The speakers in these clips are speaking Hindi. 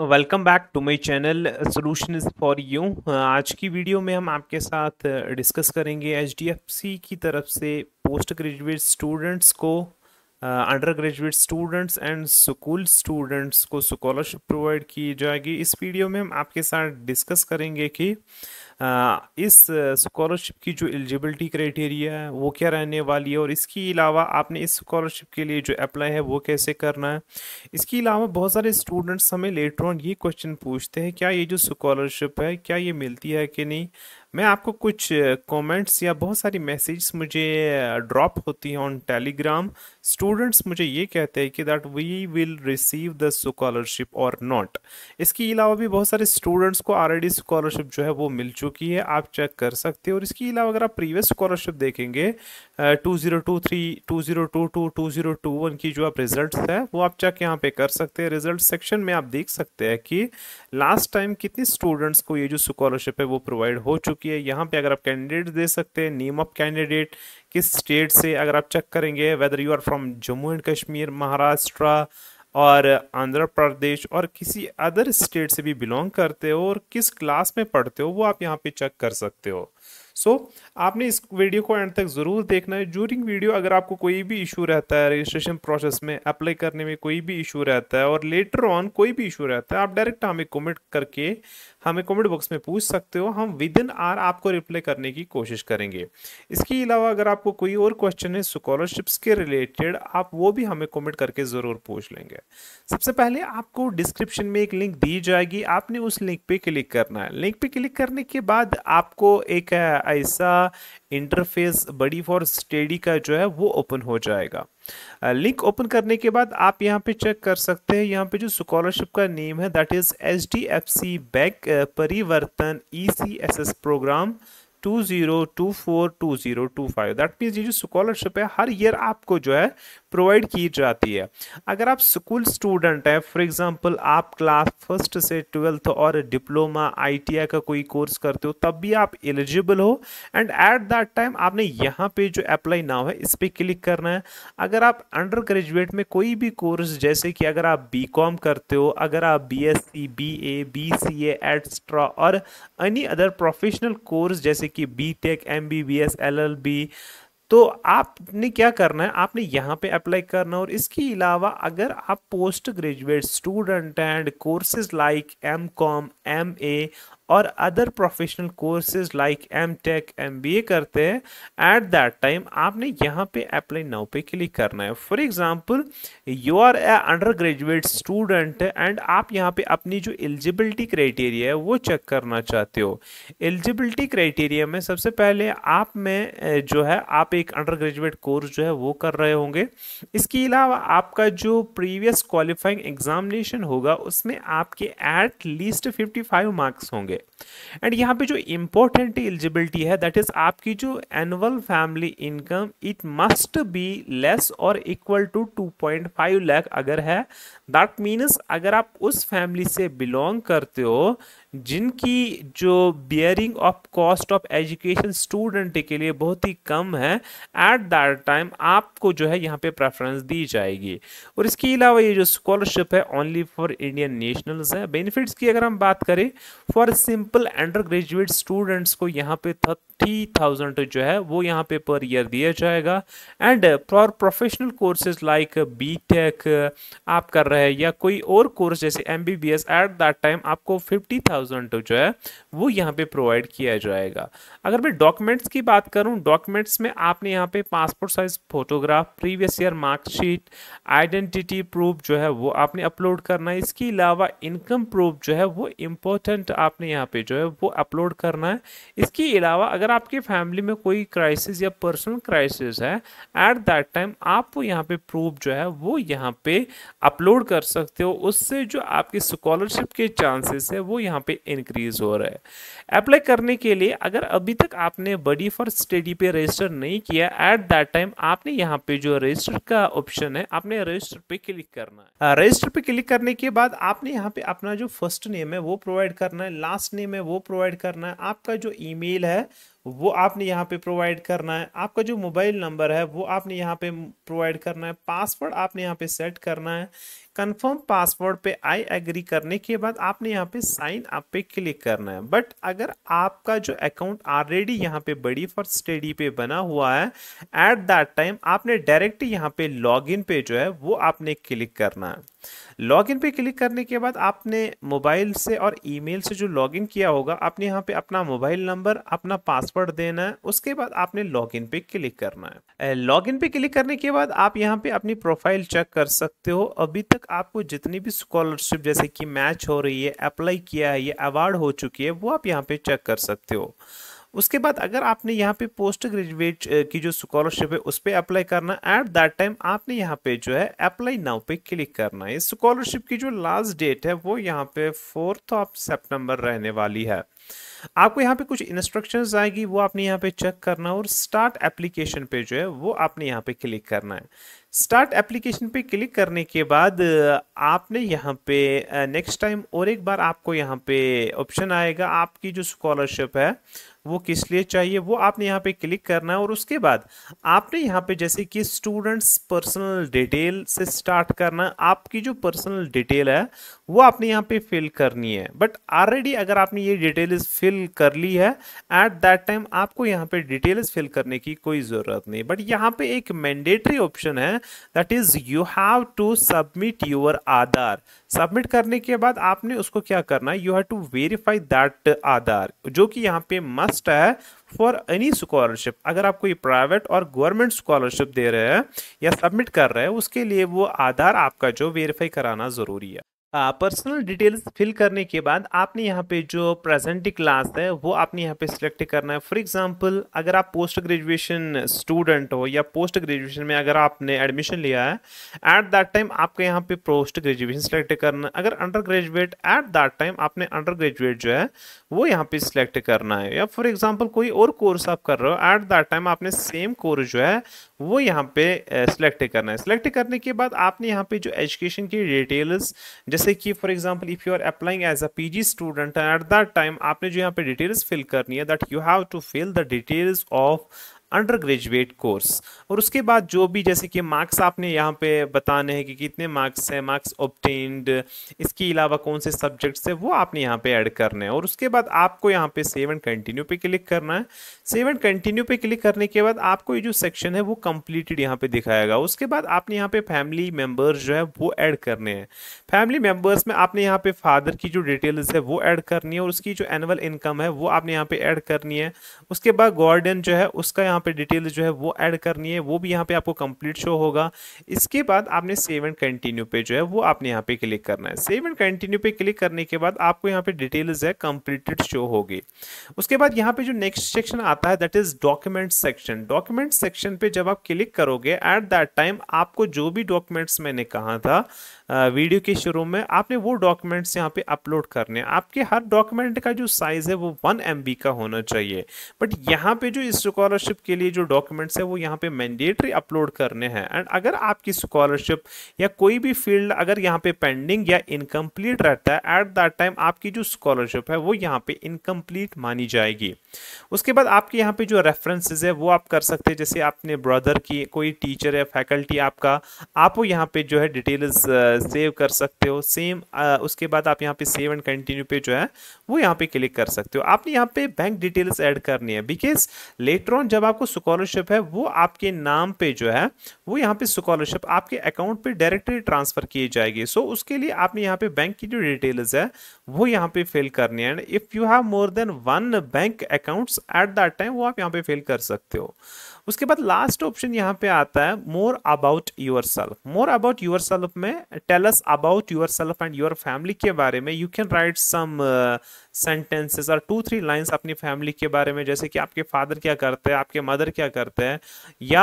welcome back to my channel solution for you आज की वीडियो में हम आपके साथ डिस्कस uh, करेंगे एच की तरफ से पोस्ट ग्रेजुएट स्टूडेंट्स को under graduate students and school students को स्कॉलरशिप प्रोवाइड की जाएगी इस वीडियो में हम आपके साथ डिस्कस करेंगे कि uh, इस स्कॉलरशिप की जो एलिजिबिलिटी क्राइटेरिया है वो क्या रहने वाली है और इसके अलावा आपने इस स्कॉलरशिप के लिए जो अप्लाई है वो कैसे करना है इसके अलावा बहुत सारे स्टूडेंट्स हमें लेटर ऑन ये क्वेश्चन पूछते हैं क्या ये जो स्कॉलरशिप है क्या ये मिलती है कि नहीं मैं आपको कुछ कमेंट्स या बहुत सारी मैसेज मुझे ड्रॉप होती हैं ऑन टेलीग्राम स्टूडेंट्स मुझे ये कहते हैं कि that we will receive the scholarship और नॉट इसके अलावा भी बहुत सारे स्टूडेंट्स को ऑलरेडी स्कॉलरशिप जो है वो मिल चुकी है आप चेक कर सकते हैं और इसके अलावा अगर आप प्रीवियस स्कॉलरशिप देखेंगे two zero two three two zero two two two zero two one की जो आप रिजल्ट है वो आप चेक यहाँ पे कर सकते हैं रिजल्ट सेक्शन में आप देख सकते हैं कि लास्ट टाइम कितने स्टूडेंट्स को ये जो स्कॉलरशिप है वो प्रोवाइड हो चुकी है यहाँ पे अगर आप कैंडिडेट दे सकते हैं नेम ऑफ कैंडिडेट किस स्टेट से अगर आप चेक करेंगे whether you are from Jammu and Kashmir Maharashtra और आंध्र प्रदेश और किसी अदर स्टेट से भी बिलोंग करते हो और किस क्लास में पढ़ते हो वो आप यहाँ पे चेक कर सकते हो सो so, आपने इस वीडियो को एंड तक ज़रूर देखना है ज्यूरिंग वीडियो अगर आपको कोई भी इशू रहता है रजिस्ट्रेशन प्रोसेस में अप्लाई करने में कोई भी इशू रहता है और लेटर ऑन कोई भी इशू रहता है आप डायरेक्ट हमें कमेंट करके हमें कमेंट बॉक्स में पूछ सकते हो हम विद इन आर आपको रिप्लाई करने की कोशिश करेंगे इसके अलावा अगर आपको कोई और क्वेश्चन है स्कॉलरशिप्स के रिलेटेड आप वो भी हमें कमेंट करके ज़रूर पूछ लेंगे सबसे पहले आपको डिस्क्रिप्शन में एक लिंक दी जाएगी आपने उस लिंक पे क्लिक करना है लिंक पे क्लिक करने के बाद आपको एक ऐसा इंटरफेस बड़ी फॉर स्टडी का जो है वो ओपन हो जाएगा लिंक ओपन करने के बाद आप यहाँ पे चेक कर सकते हैं यहाँ पे जो स्कॉलरशिप का नेम है that is H D F C bank Parivartan E C S S program two zero two four two zero two five that means ये जो स्कॉलरशिप है हर ईयर आपको जो है प्रोवाइड की जाती है अगर आप स्कूल स्टूडेंट हैं फॉर एग्जांपल आप क्लास फर्स्ट से ट्वेल्थ और डिप्लोमा आई का कोई कोर्स करते हो तब भी आप एलिजिबल हो एंड एट दैट टाइम आपने यहाँ पे जो अप्लाई नाउ है इस पर क्लिक करना है अगर आप अंडर ग्रेजुएट में कोई भी कोर्स जैसे कि अगर आप बी करते हो अगर आप B S C B A B C etcetera और एनी अदर प्रोफेशनल कोर्स जैसे कि B tech M B B S L L B तो आपने क्या करना है आपने यहाँ पे अप्लाई करना है और इसके अलावा अगर आप post graduate student and courses like M com M A और other professional courses like M tech M B A करते हैं एट दैट टाइम आपने यहाँ पे अप्लाई नाउ पे क्लिक करना है for example you are a under graduate student and आप यहाँ पे अपनी जो एलिजिबिलिटी क्राइटेरिया है वो चेक करना चाहते हो एलिजिबिलिटी क्राइटेरिया में सबसे पहले आप में जो है आप एक अंडर ग्रेजुएट कोर्स जो है वो कर रहे होंगे इसके अलावा आपका जो प्रीवियस क्वालिफाइंग एग्जामिनेशन होगा उसमें आपके एट लीस्ट फाइव मार्क्स होंगे होंगे एंड यहाँ पे जो इम्पोर्टेंट एलिजिबिलिटी है दैट इज आपकी जो annual family income it must be less और इक्वल टू 2.5 लाख अगर है दैट मीन्स अगर आप उस फैमिली से बिलोंग करते हो जिनकी जो bearing of cost of education student के लिए बहुत ही कम है एट दैट टाइम आपको जो है यहाँ पे प्रेफरेंस दी जाएगी और इसके अलावा ये जो स्कॉलरशिप है ओनली फॉर इंडियन नेशनल्स है बेनिफिट्स की अगर हम बात करें for simple under graduate students को यहाँ पे थर्टी थाउजेंड जो है वो यहाँ पे पर ईयर दिया जाएगा and for professional courses like B tech आप कर रहे हैं या कोई और कोर्स जैसे M B B S at that time आपको फिफ्टी थाउजेंड थाउजेंड जो है वो यहाँ पे प्रोवाइड किया जाएगा अगर मैं डॉक्यूमेंट्स की बात करूँ डॉक्यूमेंट्स में आपने यहाँ पे passport size photograph previous year marksheet identity proof जो है वो आपने अपलोड करना है इसके अलावा इनकम प्रूफ जो है वो इम्पोर्टेंट आपने यहाँ पे जो है वो अपलोड करना है इसके अलावा अगर आपकी फैमिली में कोई क्राइसिस या पर्सनल क्राइसिस है एट दैट टाइम आप वो यहाँ पे प्रूफ जो है वो यहाँ पे अपलोड कर सकते हो उससे जो आपकी स्कॉलरशिप के चांसेस है वो यहाँ पे इंक्रीज हो रहा है अप्लाई करने के लिए अगर अभी तक आपने बडी फॉर स्टडी पे रजिस्टर नहीं किया एट दैट टाइम आपने यहाँ पे जो रजिस्टर का ऑप्शन है आपने रजिस्टर पे क्लिक करना है रजिस्टर हाँ, पे क्लिक करने के बाद आपने यहाँ पे अपना जो फर्स्ट नेम है वो प्रोवाइड करना है लास्ट नेम है वो प्रोवाइड करना है आपका जो ईमेल है वो आपने यहाँ पे प्रोवाइड करना है आपका जो मोबाइल नंबर है वो आपने यहाँ पे प्रोवाइड करना है पासवर्ड आपने यहाँ पे सेट करना है कंफर्म पासवर्ड पे आई एग्री करने के बाद आपने यहाँ पे साइन अप पे क्लिक करना है बट अगर आपका जो अकाउंट ऑलरेडी यहाँ पे बड़ी फॉर स्टडी पे बना हुआ है एट दैट टाइम आपने डायरेक्ट यहाँ पे इन पे जो है वो आपने क्लिक करना है लॉग इन पे क्लिक करने के बाद आपने मोबाइल से और ईमेल से जो इन किया होगा आपने यहाँ पे अपना मोबाइल नंबर अपना पासवर्ड पासवर्ड देना है उसके बाद आपने लॉग इन पे क्लिक करना है लॉग इन पे क्लिक करने के बाद आप यहाँ पे अपनी प्रोफाइल चेक कर सकते हो अभी तक आपको जितनी भी स्कॉलरशिप जैसे कि मैच हो रही है अप्लाई किया है ये अवार्ड हो चुकी है वो आप यहाँ पे चेक कर सकते हो उसके बाद अगर आपने यहाँ पे पोस्ट ग्रेजुएट की जो स्कॉलरशिप है उस पर अप्लाई करना एट दैट टाइम आपने यहाँ पे जो है अप्लाई नाउ पे क्लिक करना है स्कॉलरशिप की जो लास्ट डेट है वो यहाँ पे फोर्थ ऑफ सितंबर रहने वाली है आपको यहाँ पे कुछ इंस्ट्रक्शंस आएगी वो आपने यहाँ पे चेक करना है और स्टार्ट एप्लीकेशन पे जो है वो आपने यहाँ पे क्लिक करना है स्टार्ट एप्लीकेशन पे क्लिक करने के बाद आपने यहाँ पे नेक्स्ट टाइम और एक बार आपको यहाँ पे ऑप्शन आएगा आपकी जो स्कॉलरशिप है वो किस लिए चाहिए वो आपने यहाँ पे क्लिक करना है और उसके बाद आपने यहाँ पे जैसे कि स्टूडेंट्स पर्सनल डिटेल से स्टार्ट करना आपकी जो पर्सनल डिटेल है वो आपने यहाँ पे फिल करनी है बट ऑलरेडी अगर आपने ये डिटेल्स फिल कर ली है एट दैट टाइम आपको यहाँ पे डिटेल्स फिल करने की कोई ज़रूरत नहीं बट यहाँ पे एक मैंडेटरी ऑप्शन है that is you have to submit your Aadhaar submit करने के बाद आपने उसको क्या करना है you have to verify that Aadhaar जो कि यहाँ पे मस्ट है फॉर एनी स्कॉलरशिप अगर आप कोई प्राइवेट और गवर्नमेंट स्कॉलरशिप दे रहे हैं या सबमिट कर रहे हैं उसके लिए वो आधार आपका जो वेरीफाई कराना ज़रूरी है पर्सनल डिटेल्स फिल करने के बाद आपने यहाँ पे जो प्रेजेंट क्लास है वो आपने यहाँ पे सिलेक्ट करना है फॉर एग्जांपल अगर आप पोस्ट ग्रेजुएशन स्टूडेंट हो या पोस्ट ग्रेजुएशन में अगर आपने एडमिशन लिया है एट दैट टाइम आपको यहाँ पे पोस्ट ग्रेजुएशन सिलेक्ट करना है अगर under graduate at that time आपने अंडर ग्रेजुएट जो है वो यहाँ पे सिलेक्ट करना है या फॉर एग्जाम्पल कोई और कोर्स आप कर रहे हो एट दैट टाइम आपने सेम कोर्स जो है वो यहाँ पे सिलेक्ट करना है सिलेक्ट करने के बाद आपने यहाँ पे जो एजुकेशन की डिटेल्स जैसे कि for example if you are applying as a PG student at that time आपने जो यहाँ पे डिटेल्स फिल करनी है that you have to fill the details of under graduate course और उसके बाद जो भी जैसे कि मार्क्स आपने यहाँ पे बताने हैं कि कितने मार्क्स हैं मार्क्स ऑप्टेंड इसके अलावा कौन से सब्जेक्ट्स हैं वो आपने यहाँ पे ऐड करने हैं और उसके बाद आपको यहाँ पे सेव एंड कंटिन्यू पे क्लिक करना है सेव एंड कंटिन्यू पे क्लिक करने के बाद आपको ये जो सेक्शन है वो कम्प्लीटेड यहाँ पर दिखाएगा उसके बाद आपने यहाँ पर फैमिली मेम्बर्स जो है वो ऐड करने हैं फैमिली मेम्बर्स में आपने यहाँ पर फादर की जो डिटेल्स है वो ऐड करनी है और उसकी जो एनुअल इनकम है वो आपने यहाँ पर ऐड करनी है उसके बाद गार्डन जो है उसका यहाँ यहाँ पे डिटेल्स जो है वो ऐड करनी है वो भी यहाँ पे आपको कंप्लीट शो होगा इसके बाद आपने सेव एंड कंटिन्यू पे जो है वो आपने यहाँ पे क्लिक करना है सेव एंड कंटिन्यू पे क्लिक करने के बाद आपको यहाँ पे डिटेल्स है कंप्लीटेड शो होगी उसके बाद यहाँ पे जो नेक्स्ट सेक्शन आता है that is document section document section पे जब आप क्लिक करोगे एट दैट टाइम आपको जो भी डॉक्यूमेंट्स मैंने कहा था वीडियो के शुरू में आपने वो डॉक्यूमेंट्स यहाँ पे अपलोड करने हैं आपके हर डॉक्यूमेंट का जो साइज है वो वन एम का होना चाहिए बट यहाँ पे जो इस स्कॉलरशिप उसके लिए जो डॉक्यूमेंट्स है वो यहाँ पे मैंडेटरी अपलोड करने हैं एंड अगर आपकी स्कॉलरशिप या कोई भी फील्ड अगर यहाँ पे पेंडिंग या इनकम्प्लीट रहता है एट दैट टाइम आपकी जो स्कॉलरशिप है वो यहाँ पे इनकम्प्लीट मानी जाएगी उसके बाद आपके यहाँ पे जो रेफरेंसेज है वो आप कर सकते हैं जैसे आपने ब्रदर की कोई टीचर या फैकल्टी आपका आप वो यहाँ पे जो है डिटेल्स सेव कर सकते हो सेम उसके बाद आप यहाँ पे सेव एंड कंटिन्यू पे जो है वो यहाँ पे क्लिक कर सकते हो आपने यहाँ पे बैंक डिटेल्स एड करनी है बिकॉज लेटर ऑन जब आप आपको स्कॉलरशिप है वो आपके नाम पे जो है वो यहाँ पे स्कॉलरशिप आपके अकाउंट पे डायरेक्टली ट्रांसफ़र की जाएगी सो so, उसके लिए आपने यहाँ पे बैंक की जो डिटेल्स है वो यहाँ पे फिल करनी है and if you have more than one bank accounts at that time वो आप यहाँ पे फिल कर सकते हो उसके बाद लास्ट ऑप्शन यहाँ पे आता है more about yourself more about yourself में tell us about yourself and your family के बारे में you can write some sentences और टू थ्री लाइंस अपनी फैमिली के बारे में जैसे कि आपके फादर क्या करते हैं आपके मदर क्या करते हैं या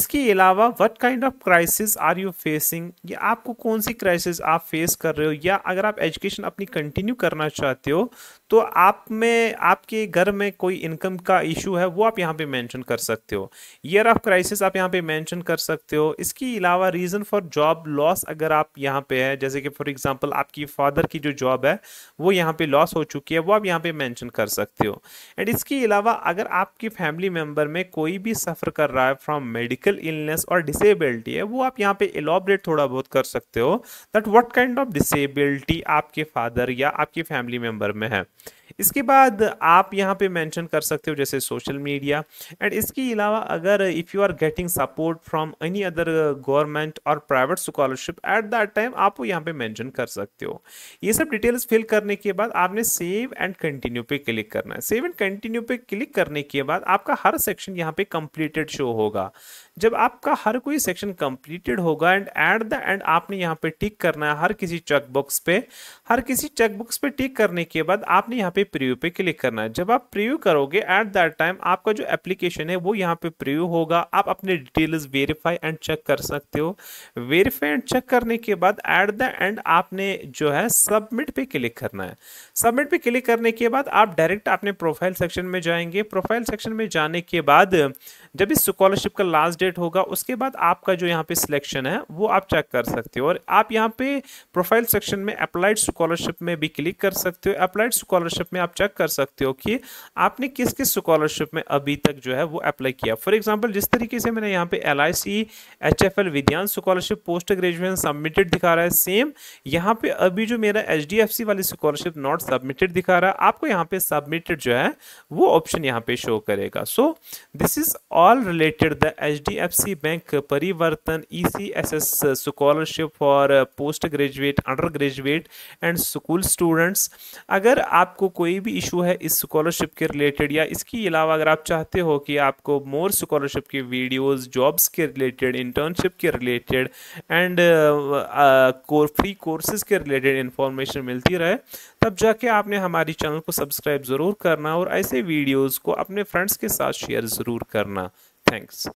इसके अलावा what kind of crisis are you facing या आपको कौन सी क्राइसिस आप फेस कर रहे हो या अगर आप एजुकेशन अपनी कंटिन्यू करना चाहते हो तो आप में आपके घर में कोई इनकम का इशू है वो आप यहाँ पे मेंशन कर सकते हो ईयर ऑफ क्राइसिस आप यहाँ पे मेंशन कर सकते हो इसके अलावा रीज़न फॉर जॉब लॉस अगर आप यहाँ पे है जैसे कि फॉर एग्जांपल आपकी फादर की जो जॉब है वो यहाँ पे लॉस हो चुकी है वो आप यहाँ पे मेंशन कर सकते हो एंड इसके अलावा अगर आपकी फैमिली मेंबर में कोई भी सफ़र कर रहा है फ्रॉम मेडिकल इलनेस और डिसेबिलिटी है वो आप यहाँ पे एलोबरेट थोड़ा बहुत कर सकते हो that what kind of disability आपके फादर या आपकी फैमिली मेम्बर में है इसके बाद आप यहाँ पे मेंशन कर सकते हो जैसे सोशल मीडिया एंड इसके अलावा अगर if you are getting support from any other government और private scholarship at that time आप वो यहाँ पे मेंशन कर सकते हो ये सब डिटेल्स फिल करने के बाद आपने सेम सेव एंड कंटिन्यू पे क्लिक करना है सेव एंड कंटिन्यू पे क्लिक करने के बाद आपका हर सेक्शन यहाँ पे कंप्लीटेड शो होगा जब आपका हर कोई सेक्शन कंप्लीटेड होगा एंड एट द एंड आपने यहाँ पे टिक करना है हर किसी चेकबॉक्स पे हर किसी चेकबॉक्स पे टिक करने के बाद आपने यहाँ पे प्रीव्यू पे क्लिक करना है जब आप प्रीव्यू करोगे एट दैट टाइम आपका जो एप्लीकेशन है वो यहाँ पे प्रीव्यू होगा आप अपने डिटेल्स वेरीफाई एंड चेक कर सकते हो वेरीफाई एंड चेक करने के बाद एट द एंड आपने जो है सबमिट पे क्लिक करना है सबमिट पे क्लिक क्लिक करने के बाद आप डायरेक्ट अपने प्रोफाइल सेक्शन में जाएंगे प्रोफाइल सेक्शन में जाने के बाद जब इस स्कॉलरशिप का लास्ट डेट होगा उसके बाद आपका जो यहाँ पे सिलेक्शन है वो आप चेक कर सकते हो और आप यहाँ पे प्रोफाइल सेक्शन में अप्लाइड स्कॉलरशिप में भी क्लिक कर सकते हो अप्लाइड स्कॉलरशिप में आप चेक कर सकते हो कि आपने किस किस स्कॉलरशिप में अभी तक जो है वो अप्लाई किया फॉर एग्जाम्पल जिस तरीके से मैंने यहाँ पे L I C H F L Vidyadhan scholarship post graduation submitted दिखा रहा है सेम यहाँ पे अभी जो मेरा एच डी एफ सी वाली स्कॉलरशिप नॉट सबमिटेड सबमिट दिखा रहा है आपको यहाँ पे सबमिटेड जो है वो ऑप्शन यहाँ पे शो करेगा so this is all related the H D F C bank Parivartan E C S S scholarship for post graduate under graduate and school students अगर आपको कोई भी इशू है इस स्कॉलरशिप के रिलेटेड या इसके अलावा अगर आप चाहते हो कि आपको मोर स्कॉलरशिप के वीडियोज जॉब्स के रिलेटेड इंटर्नशिप uh, uh, के रिलेटेड एंड फ्री कोर्सेज के रिलेटेड इंफॉर्मेशन मिलती रहे तब जाके आपने हमारी चैनल को सब्सक्राइब ज़रूर करना और ऐसे वीडियोज़ को अपने फ्रेंड्स के साथ शेयर ज़रूर करना थैंक्स